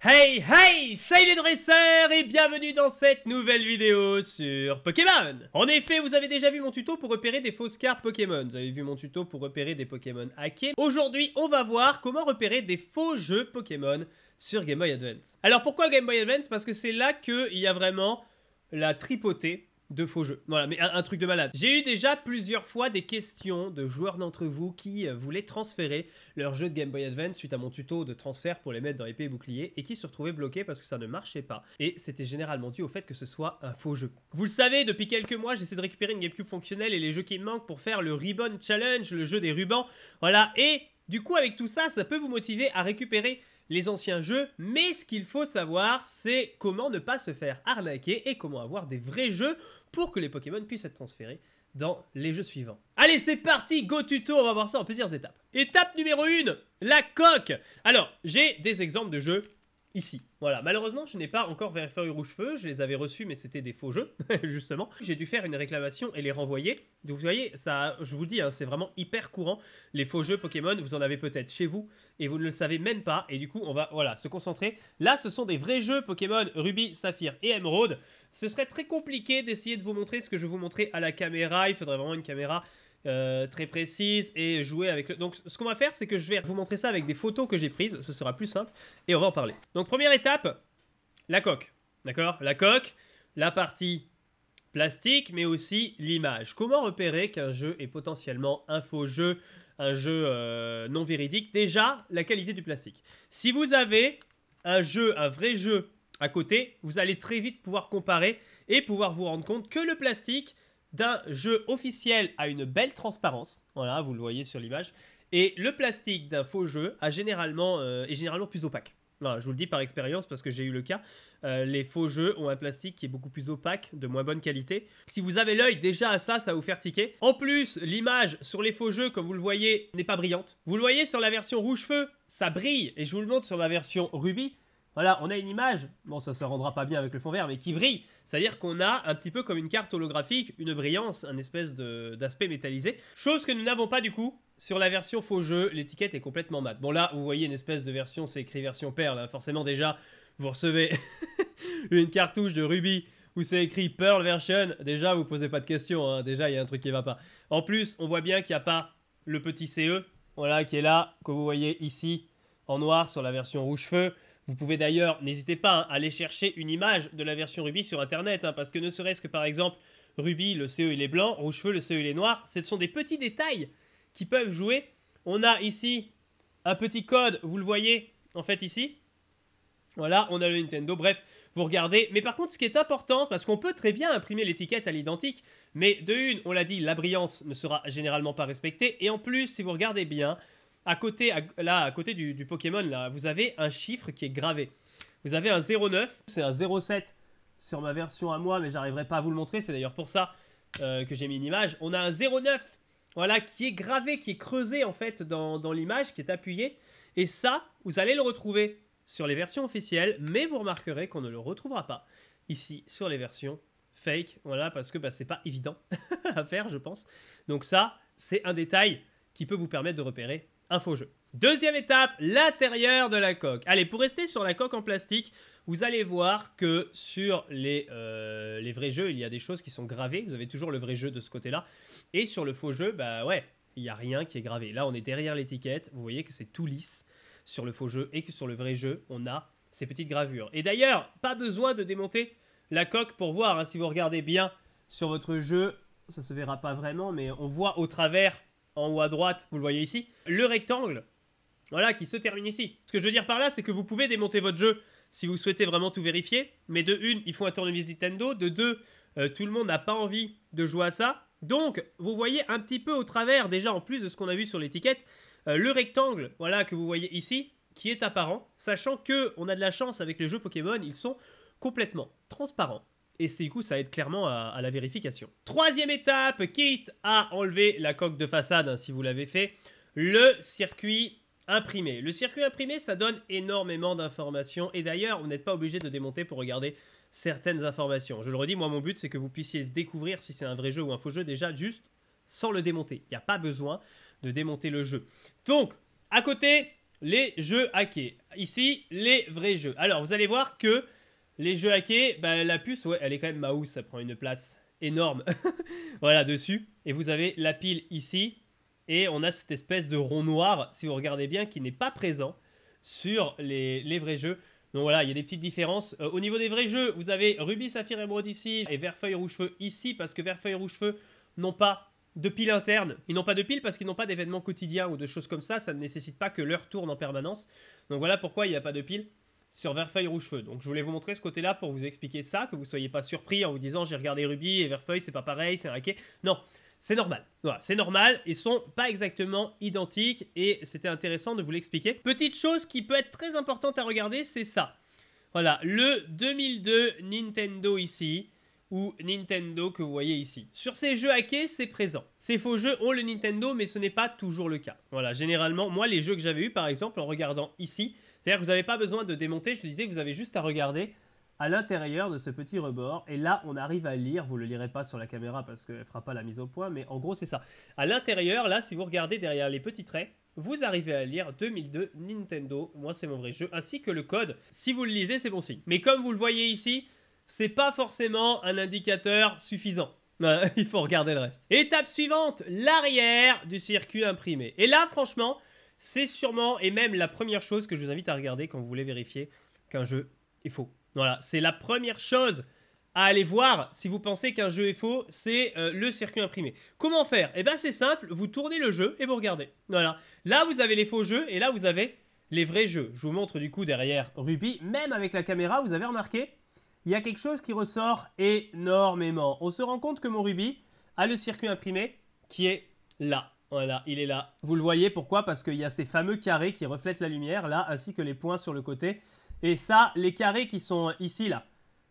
Hey hey Salut les dresseurs et bienvenue dans cette nouvelle vidéo sur Pokémon En effet, vous avez déjà vu mon tuto pour repérer des fausses cartes Pokémon. Vous avez vu mon tuto pour repérer des Pokémon hackés. Aujourd'hui, on va voir comment repérer des faux jeux Pokémon sur Game Boy Advance. Alors pourquoi Game Boy Advance Parce que c'est là qu'il y a vraiment la tripotée de faux jeux. Voilà, mais un, truc de malade. J'ai eu déjà plusieurs fois des questions de joueurs d'entre vous qui euh, voulaient transférer leur jeu de Game Boy Advance suite à mon tuto de transfert pour les mettre dans les et bouclier et qui se retrouvaient bloqués parce que ça ne marchait pas. Et c'était généralement dû au fait que ce soit un faux jeu. Vous le savez, depuis quelques mois, j'essaie de récupérer une GameCube fonctionnelle et les jeux qui me manquent pour faire le Ribbon Challenge, le jeu des rubans. Voilà, et du coup, avec tout ça, ça peut vous motiver à récupérer les anciens jeux, mais ce qu'il faut savoir, c'est comment ne pas se faire arnaquer et comment avoir des vrais jeux pour que les Pokémon puissent être transférés dans les jeux suivants. Allez, c'est parti, go tuto, on va voir ça en plusieurs étapes. Étape numéro 1, la coque. Alors, j'ai des exemples de jeux ici. Voilà, malheureusement, je n'ai pas encore vérifié rouge feu, je les avais reçus mais c'était des faux jeux justement. J'ai dû faire une réclamation et les renvoyer. Donc vous voyez, ça je vous dis hein, c'est vraiment hyper courant les faux jeux Pokémon, vous en avez peut-être chez vous et vous ne le savez même pas et du coup, on va voilà, se concentrer. Là, ce sont des vrais jeux Pokémon Ruby, Saphir et Emerald. Ce serait très compliqué d'essayer de vous montrer ce que je vous montrais à la caméra, il faudrait vraiment une caméra euh, très précise et jouer avec... Donc ce qu'on va faire, c'est que je vais vous montrer ça avec des photos que j'ai prises, ce sera plus simple, et on va en parler. Donc première étape, la coque, d'accord La coque, la partie plastique, mais aussi l'image. Comment repérer qu'un jeu est potentiellement un faux jeu, un jeu euh, non véridique Déjà, la qualité du plastique. Si vous avez un jeu, un vrai jeu à côté, vous allez très vite pouvoir comparer et pouvoir vous rendre compte que le plastique d'un jeu officiel à une belle transparence. Voilà, vous le voyez sur l'image. Et le plastique d'un faux jeu a généralement, euh, est généralement plus opaque. je vous le dis par expérience parce que j'ai eu le cas. Euh, les faux jeux ont un plastique qui est beaucoup plus opaque, de moins bonne qualité. Si vous avez l'œil déjà à ça, ça va vous faire tiquer. En plus, l'image sur les faux jeux, comme vous le voyez, n'est pas brillante. Vous le voyez sur la version rouge feu, ça brille. Et je vous le montre sur la version rubis, voilà, on a une image, bon ça se rendra pas bien avec le fond vert, mais qui brille. C'est-à-dire qu'on a un petit peu comme une carte holographique, une brillance, un espèce d'aspect métallisé. Chose que nous n'avons pas du coup sur la version faux jeu, l'étiquette est complètement mate. Bon là, vous voyez une espèce de version, c'est écrit version perle. Hein. Forcément déjà, vous recevez une cartouche de rubis où c'est écrit Pearl version. Déjà, vous posez pas de questions. Hein. Déjà, il y a un truc qui va pas. En plus, on voit bien qu'il n'y a pas le petit CE, voilà, qui est là, que vous voyez ici en noir sur la version rouge feu. Vous pouvez d'ailleurs, n'hésitez pas à hein, aller chercher une image de la version Ruby sur Internet, hein, parce que ne serait-ce que par exemple, Ruby, le CE il est blanc, rouge cheveux le CE il est noir, ce sont des petits détails qui peuvent jouer. On a ici un petit code, vous le voyez en fait ici. Voilà, on a le Nintendo, bref, vous regardez. Mais par contre, ce qui est important, parce qu'on peut très bien imprimer l'étiquette à l'identique, mais de une, on l'a dit, la brillance ne sera généralement pas respectée. Et en plus, si vous regardez bien, à côté, là, à côté du, Pokémon, là, vous avez un chiffre qui est gravé. Vous avez un 09, c'est un 07 sur ma version à moi, mais j'arriverai pas à vous le montrer. C'est d'ailleurs pour ça euh, que j'ai mis une image. On a un 09, voilà, qui est gravé, qui est creusé en fait dans, l'image, qui est appuyé. Et ça, vous allez le retrouver sur les versions officielles, mais vous remarquerez qu'on ne le retrouvera pas ici sur les versions fake. Voilà, parce que bah, c'est pas évident à faire, je pense. Donc ça, c'est un détail qui peut vous permettre de repérer un faux jeu. Deuxième étape, l'intérieur de la coque. Allez, pour rester sur la coque en plastique, vous allez voir que sur les, euh, les vrais jeux, il y a des choses qui sont gravées. Vous avez toujours le vrai jeu de ce côté-là. Et sur le faux jeu, bah ouais, il n'y a rien qui est gravé. Là, on est derrière l'étiquette. Vous voyez que c'est tout lisse sur le faux jeu et que sur le vrai jeu, on a ces petites gravures. Et d'ailleurs, pas besoin de démonter la coque pour voir. Hein. si vous regardez bien sur votre jeu, ça se verra pas vraiment, mais on voit au travers en haut à droite, vous le voyez ici, le rectangle, voilà, qui se termine ici. Ce que je veux dire par là, c'est que vous pouvez démonter votre jeu si vous souhaitez vraiment tout vérifier, mais de une, il faut un tournevis Nintendo, de deux, euh, tout le monde n'a pas envie de jouer à ça, donc vous voyez un petit peu au travers, déjà en plus de ce qu'on a vu sur l'étiquette, euh, le rectangle, voilà, que vous voyez ici, qui est apparent, sachant que on a de la chance avec les jeux Pokémon, ils sont complètement transparents et du coup, ça aide clairement à, la vérification. Troisième étape, quitte à enlever la coque de façade hein, si vous l'avez fait, le circuit imprimé. Le circuit imprimé, ça donne énormément d'informations et d'ailleurs, vous n'êtes pas obligé de démonter pour regarder certaines informations. Je le redis, moi, mon but, c'est que vous puissiez découvrir si c'est un vrai jeu ou un faux jeu déjà juste sans le démonter. Il n'y a pas besoin de démonter le jeu. Donc, à côté, les jeux hackés. Ici, les vrais jeux. Alors, vous allez voir que les jeux hackés, bah, la puce, ouais, elle est quand même maou, ça prend une place énorme. voilà, dessus. Et vous avez la pile ici. Et on a cette espèce de rond noir, si vous regardez bien, qui n'est pas présent sur les, vrais jeux. Donc voilà, il y a des petites différences. Euh, au niveau des vrais jeux, vous avez Ruby, Saphir, Émeraude ici et Verfeuille, Rouge-Feu ici, parce que Verfeuille, Rouge-Feu n'ont pas de pile interne. Ils n'ont pas de pile parce qu'ils n'ont pas d'événements quotidiens ou de choses comme ça. Ça ne nécessite pas que l'heure tourne en permanence. Donc voilà pourquoi il n'y a pas de pile sur Verfeuille rouge feu Donc je voulais vous montrer ce côté-là pour vous expliquer ça, que vous soyez pas surpris en vous disant j'ai regardé Ruby et Verfeuille c'est pas pareil, c'est un hacké. Non, c'est normal. Voilà, c'est normal, ils sont pas exactement identiques et c'était intéressant de vous l'expliquer. Petite chose qui peut être très importante à regarder, c'est ça. Voilà, le 2002 Nintendo ici ou Nintendo que vous voyez ici. Sur ces jeux hackés, c'est présent. Ces faux jeux ont le Nintendo, mais ce n'est pas toujours le cas. Voilà, généralement, moi, les jeux que j'avais eu, par exemple, en regardant ici, vous n'avez pas besoin de démonter, je vous disais, vous avez juste à regarder à l'intérieur de ce petit rebord. Et là, on arrive à lire, vous ne le lirez pas sur la caméra parce qu'elle ne fera pas la mise au point, mais en gros, c'est ça. À l'intérieur, là, si vous regardez derrière les petits traits, vous arrivez à lire 2002 Nintendo, moi c'est mon vrai jeu, ainsi que le code. Si vous le lisez, c'est bon signe. Mais comme vous le voyez ici, c'est pas forcément un indicateur suffisant. Il faut regarder le reste. Étape suivante, l'arrière du circuit imprimé. Et là, franchement, c'est sûrement et même la première chose que je vous invite à regarder quand vous voulez vérifier qu'un jeu est faux. Voilà, c'est la première chose à aller voir si vous pensez qu'un jeu est faux, c'est euh, le circuit imprimé. Comment faire Eh bien c'est simple, vous tournez le jeu et vous regardez. Voilà, là vous avez les faux jeux et là vous avez les vrais jeux. Je vous montre du coup derrière Ruby, même avec la caméra, vous avez remarqué, il y a quelque chose qui ressort énormément. On se rend compte que mon Ruby a le circuit imprimé qui est là. Voilà, il est là. Vous le voyez, pourquoi Parce qu'il y a ces fameux carrés qui reflètent la lumière, là, ainsi que les points sur le côté. Et ça, les carrés qui sont ici, là.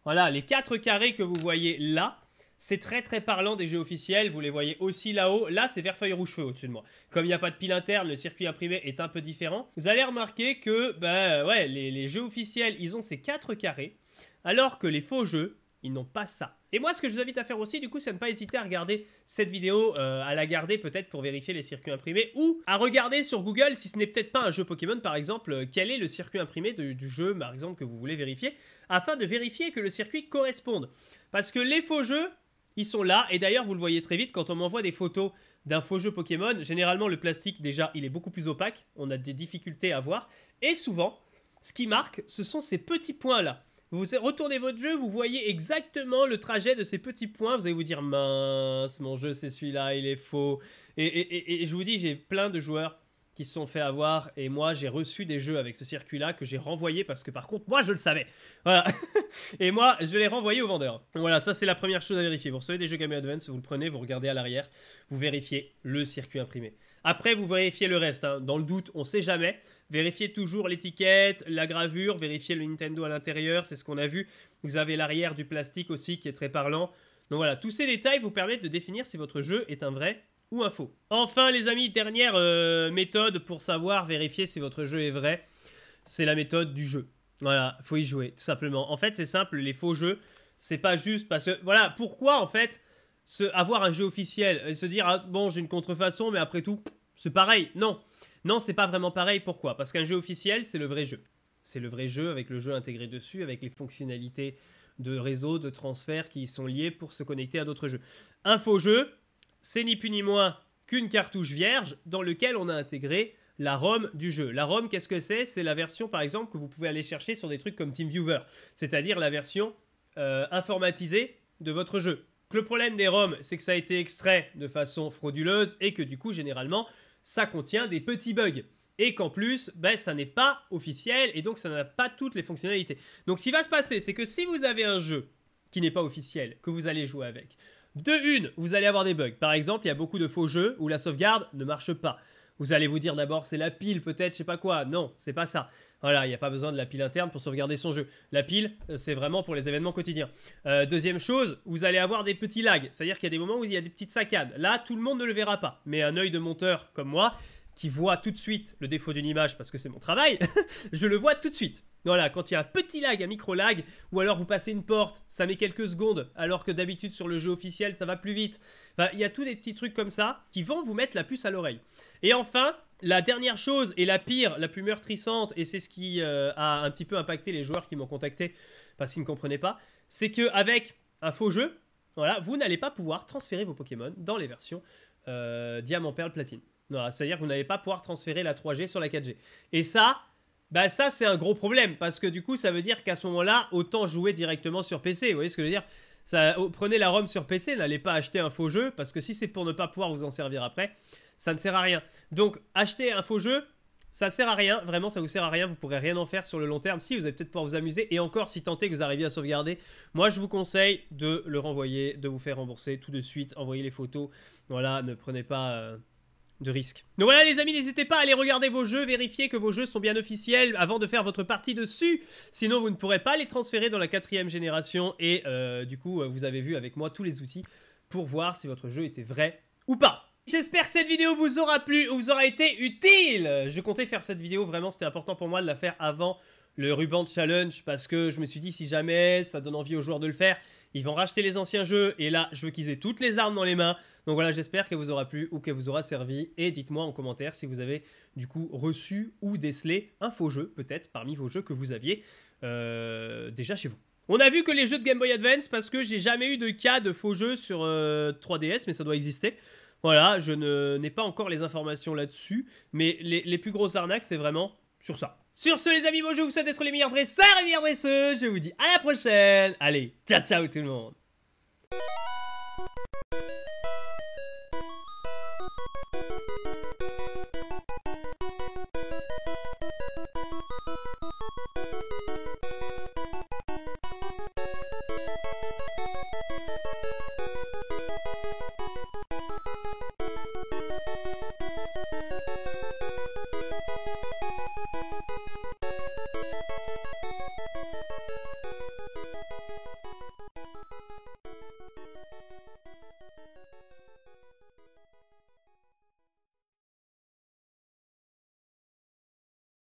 Voilà, les quatre carrés que vous voyez là, c'est très très parlant des jeux officiels, vous les voyez aussi là-haut. Là, c'est vert feuille rouge feu au-dessus de moi. Comme il n'y a pas de pile interne, le circuit imprimé est un peu différent. Vous allez remarquer que bah, ouais, les, les jeux officiels, ils ont ces quatre carrés, alors que les faux jeux, ils n'ont pas ça. Et moi, ce que je vous invite à faire aussi, du coup, c'est ne pas hésiter à regarder cette vidéo, euh, à la garder peut-être pour vérifier les circuits imprimés, ou à regarder sur Google, si ce n'est peut-être pas un jeu Pokémon, par exemple, euh, quel est le circuit imprimé du jeu, par exemple, que vous voulez vérifier, afin de vérifier que le circuit corresponde. Parce que les faux jeux, ils sont là, et d'ailleurs, vous le voyez très vite quand on m'envoie des photos d'un faux jeu Pokémon. Généralement, le plastique, déjà, il est beaucoup plus opaque, on a des difficultés à voir, et souvent, ce qui marque, ce sont ces petits points-là. Vous retournez votre jeu, vous voyez exactement le trajet de ces petits points. Vous allez vous dire mince, mon jeu c'est celui-là, il est faux. Et, je vous dis, j'ai plein de joueurs qui se sont fait avoir et moi j'ai reçu des jeux avec ce circuit là que j'ai renvoyé parce que par contre moi je le savais et moi je les renvoyé au vendeur voilà ça c'est la première chose à vérifier vous recevez des jeux Game Advance vous le prenez vous regardez à l'arrière vous vérifiez le circuit imprimé après vous vérifiez le reste hein. dans le doute on sait jamais vérifiez toujours l'étiquette la gravure vérifiez le Nintendo à l'intérieur c'est ce qu'on a vu vous avez l'arrière du plastique aussi qui est très parlant donc voilà tous ces détails vous permettent de définir si votre jeu est un vrai ou un Enfin, les amis, dernière euh, méthode pour savoir, vérifier si votre jeu est vrai, c'est la méthode du jeu. Voilà, faut y jouer, tout simplement. En fait, c'est simple, les faux jeux, c'est pas juste parce que, voilà, pourquoi en fait avoir un jeu officiel et se dire, ah, bon, j'ai une contrefaçon, mais après tout, c'est pareil. Non, non, c'est pas vraiment pareil. Pourquoi Parce qu'un jeu officiel, c'est le vrai jeu. C'est le vrai jeu avec le jeu intégré dessus, avec les fonctionnalités de réseau, de transfert qui sont liées pour se connecter à d'autres jeux. Un faux jeu, c'est ni plus ni moins qu'une cartouche vierge dans laquelle on a intégré la ROM du jeu. La ROM, qu'est-ce que c'est C'est la version, par exemple, que vous pouvez aller chercher sur des trucs comme TeamViewer, c'est-à-dire la version euh, informatisée de votre jeu. le problème des ROM, c'est que ça a été extrait de façon frauduleuse et que du coup, généralement, ça contient des petits bugs. Et qu'en plus, ben, ça n'est pas officiel et donc ça n'a pas toutes les fonctionnalités. Donc ce qui va se passer, c'est que si vous avez un jeu qui n'est pas officiel, que vous allez jouer avec, de une, vous allez avoir des bugs. Par exemple, il y a beaucoup de faux jeux où la sauvegarde ne marche pas. Vous allez vous dire d'abord c'est la pile peut-être, je sais pas quoi. Non, c'est pas ça. Voilà, il n'y a pas besoin de la pile interne pour sauvegarder son jeu. La pile, euh, c'est vraiment pour les événements quotidiens. Euh, deuxième chose, vous allez avoir des petits lags. C'est-à-dire qu'il y a des moments où il y a des petites saccades. Là, tout le monde ne le verra pas. Mais un œil de monteur comme moi, qui voit tout de suite le défaut d'une image parce que c'est mon travail, je le vois tout de suite. Voilà, quand il y a un petit lag, un micro lag, ou alors vous passez une porte, ça met quelques secondes, alors que d'habitude sur le jeu officiel ça va plus vite. il y a tous des petits trucs comme ça qui vont vous mettre la puce à l'oreille. Et enfin, la dernière chose et la pire, la plus meurtrissante, et c'est ce qui euh, a un petit peu impacté les joueurs qui m'ont contacté parce qu'ils ne comprenaient pas, c'est qu'avec un faux jeu, voilà, vous n'allez pas pouvoir transférer vos Pokémon dans les versions euh, Diamant, Perle, Platine. C'est-à-dire que vous n'allez pas pouvoir transférer la 3G sur la 4G. Et ça, bah ça c'est un gros problème parce que du coup ça veut dire qu'à ce moment-là, autant jouer directement sur PC. Vous voyez ce que je veux dire oh, Prenez la ROM sur PC, n'allez pas acheter un faux jeu parce que si c'est pour ne pas pouvoir vous en servir après, ça ne sert à rien. Donc acheter un faux jeu, ça ne sert à rien, vraiment ça ne vous sert à rien, vous pourrez rien en faire sur le long terme. Si vous allez peut-être pouvoir vous amuser et encore si tentez que vous arriviez à sauvegarder, moi je vous conseille de le renvoyer, de vous faire rembourser tout de suite, Envoyez les photos. Voilà, ne prenez pas euh, de risque. Donc voilà les amis, n'hésitez pas à aller regarder vos jeux, vérifier que vos jeux sont bien officiels avant de faire votre partie dessus, sinon vous ne pourrez pas les transférer dans la quatrième génération et euh, du coup euh, vous avez vu avec moi tous les outils pour voir si votre jeu était vrai ou pas. J'espère que cette vidéo vous aura plu, vous aura été utile Je comptais faire cette vidéo, vraiment c'était important pour moi de la faire avant le ruban challenge parce que je me suis dit si jamais ça donne envie aux joueurs de le faire, ils vont racheter les anciens jeux et là, je veux qu'ils aient toutes les armes dans les mains. Donc voilà, j'espère qu'elle vous aura plu ou qu'elle vous aura servi. Et dites-moi en commentaire si vous avez du coup reçu ou décelé un faux jeu, peut-être parmi vos jeux que vous aviez euh, déjà chez vous. On a vu que les jeux de Game Boy Advance parce que j'ai jamais eu de cas de faux jeux sur 3DS, euh, mais ça doit exister. Voilà, je n'ai pas encore les informations là-dessus, mais les, les plus grosses arnaques, c'est vraiment sur ça. Sur ce, les amis, moi je vous souhaite d'être les meilleurs dresseurs et les meilleurs dresseuses. Je vous dis à la prochaine. Allez, ciao ciao tout le monde.